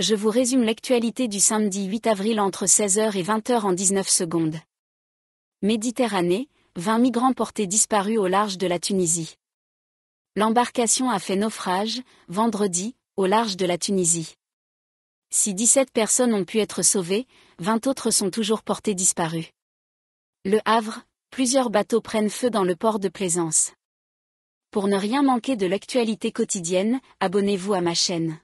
je vous résume l'actualité du samedi 8 avril entre 16h et 20h en 19 secondes. Méditerranée, 20 migrants portés disparus au large de la Tunisie. L'embarcation a fait naufrage, vendredi, au large de la Tunisie. Si 17 personnes ont pu être sauvées, 20 autres sont toujours portées disparus. Le Havre, plusieurs bateaux prennent feu dans le port de Plaisance. Pour ne rien manquer de l'actualité quotidienne, abonnez-vous à ma chaîne.